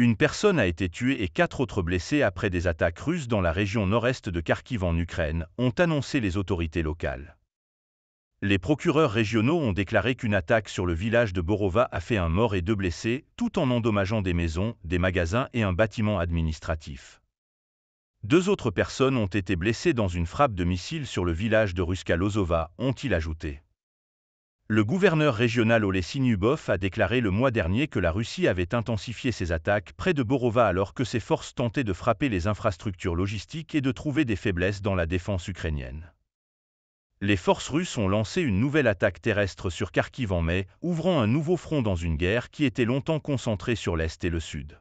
Une personne a été tuée et quatre autres blessés après des attaques russes dans la région nord-est de Kharkiv en Ukraine, ont annoncé les autorités locales. Les procureurs régionaux ont déclaré qu'une attaque sur le village de Borova a fait un mort et deux blessés, tout en endommageant des maisons, des magasins et un bâtiment administratif. Deux autres personnes ont été blessées dans une frappe de missiles sur le village de Ruska-Lozova, ont-ils ajouté. Le gouverneur régional Olessi a déclaré le mois dernier que la Russie avait intensifié ses attaques près de Borova alors que ses forces tentaient de frapper les infrastructures logistiques et de trouver des faiblesses dans la défense ukrainienne. Les forces russes ont lancé une nouvelle attaque terrestre sur Kharkiv en mai, ouvrant un nouveau front dans une guerre qui était longtemps concentrée sur l'Est et le Sud.